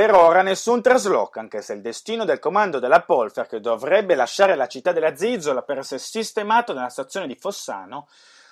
Per ora nessun trasloco, anche se il destino del comando della Polfer, che dovrebbe lasciare la città della Zizzola per essere sistemato nella stazione di Fossano,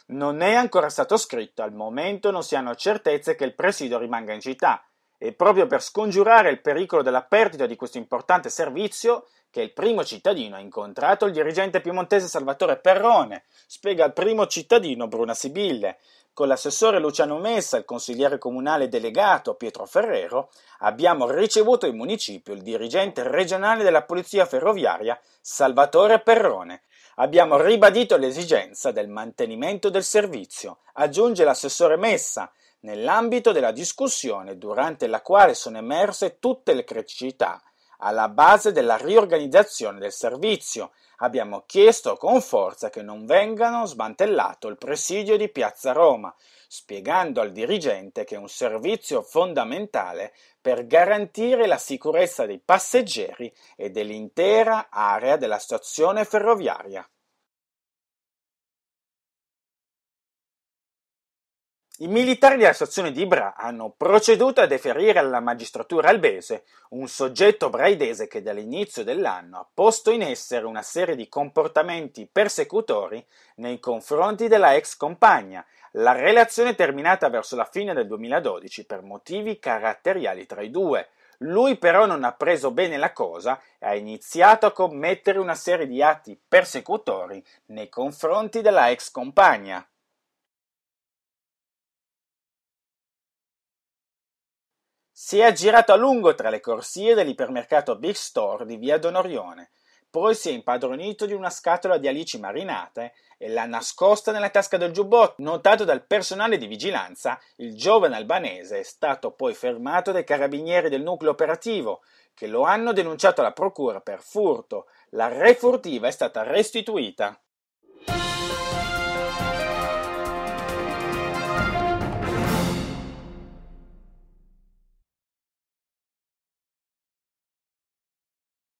non è ancora stato scritto. Al momento non si hanno certezze che il presidio rimanga in città, e proprio per scongiurare il pericolo della perdita di questo importante servizio che il primo cittadino ha incontrato il dirigente piemontese Salvatore Perrone, spiega il primo cittadino Bruna Sibille. Con l'assessore Luciano Messa e il consigliere comunale delegato Pietro Ferrero abbiamo ricevuto in municipio il dirigente regionale della Polizia Ferroviaria Salvatore Perrone. Abbiamo ribadito l'esigenza del mantenimento del servizio, aggiunge l'assessore Messa, nell'ambito della discussione durante la quale sono emerse tutte le criticità alla base della riorganizzazione del servizio. Abbiamo chiesto con forza che non vengano smantellato il presidio di Piazza Roma, spiegando al dirigente che è un servizio fondamentale per garantire la sicurezza dei passeggeri e dell'intera area della stazione ferroviaria. I militari della stazione di Bra hanno proceduto a deferire alla magistratura albese un soggetto braidese che dall'inizio dell'anno ha posto in essere una serie di comportamenti persecutori nei confronti della ex compagna. La relazione è terminata verso la fine del 2012 per motivi caratteriali tra i due. Lui però non ha preso bene la cosa e ha iniziato a commettere una serie di atti persecutori nei confronti della ex compagna. Si è aggirato a lungo tra le corsie dell'ipermercato Big Store di via Donorione, poi si è impadronito di una scatola di alici marinate e l'ha nascosta nella tasca del giubbotto. Notato dal personale di vigilanza, il giovane albanese è stato poi fermato dai carabinieri del nucleo operativo, che lo hanno denunciato alla procura per furto. La refurtiva è stata restituita.